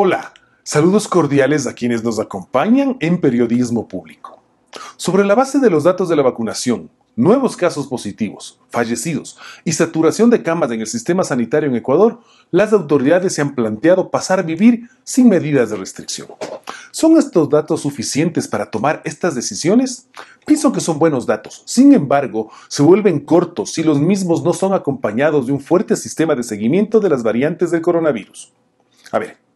Hola, saludos cordiales a quienes nos acompañan en Periodismo Público. Sobre la base de los datos de la vacunación, nuevos casos positivos, fallecidos y saturación de camas en el sistema sanitario en Ecuador, las autoridades se han planteado pasar a vivir sin medidas de restricción. ¿Son estos datos suficientes para tomar estas decisiones? Pienso que son buenos datos, sin embargo, se vuelven cortos si los mismos no son acompañados de un fuerte sistema de seguimiento de las variantes del coronavirus. A ver,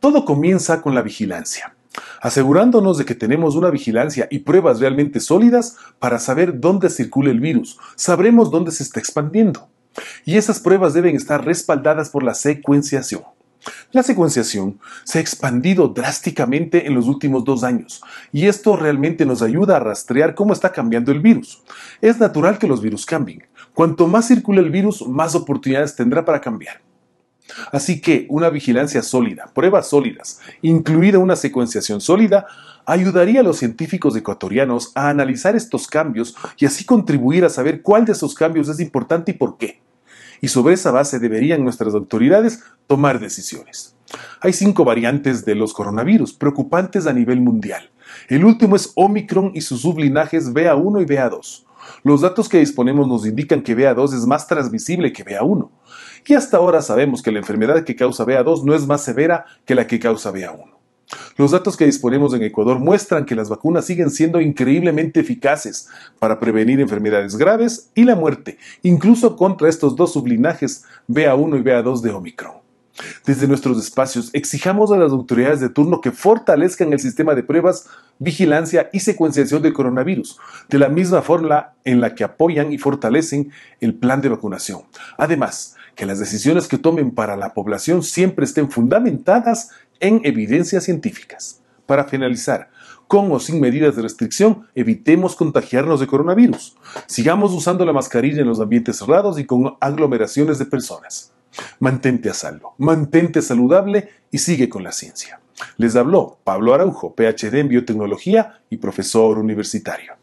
todo comienza con la vigilancia, asegurándonos de que tenemos una vigilancia y pruebas realmente sólidas para saber dónde circula el virus. Sabremos dónde se está expandiendo. Y esas pruebas deben estar respaldadas por la secuenciación. La secuenciación se ha expandido drásticamente en los últimos dos años y esto realmente nos ayuda a rastrear cómo está cambiando el virus. Es natural que los virus cambien. Cuanto más circula el virus, más oportunidades tendrá para cambiar. Así que una vigilancia sólida, pruebas sólidas, incluida una secuenciación sólida, ayudaría a los científicos ecuatorianos a analizar estos cambios y así contribuir a saber cuál de esos cambios es importante y por qué. Y sobre esa base deberían nuestras autoridades tomar decisiones. Hay cinco variantes de los coronavirus preocupantes a nivel mundial. El último es Omicron y sus sublinajes BA1 y BA2. Los datos que disponemos nos indican que ba 2 es más transmisible que ba 1 y hasta ahora sabemos que la enfermedad que causa ba 2 no es más severa que la que causa ba 1 Los datos que disponemos en Ecuador muestran que las vacunas siguen siendo increíblemente eficaces para prevenir enfermedades graves y la muerte, incluso contra estos dos sublinajes BA1 y BA2 de Omicron. Desde nuestros espacios, exijamos a las autoridades de turno que fortalezcan el sistema de pruebas, vigilancia y secuenciación del coronavirus, de la misma forma en la que apoyan y fortalecen el plan de vacunación. Además, que las decisiones que tomen para la población siempre estén fundamentadas en evidencias científicas. Para finalizar, con o sin medidas de restricción, evitemos contagiarnos de coronavirus. Sigamos usando la mascarilla en los ambientes cerrados y con aglomeraciones de personas. Mantente a salvo, mantente saludable y sigue con la ciencia. Les habló Pablo Araujo, PhD en biotecnología y profesor universitario.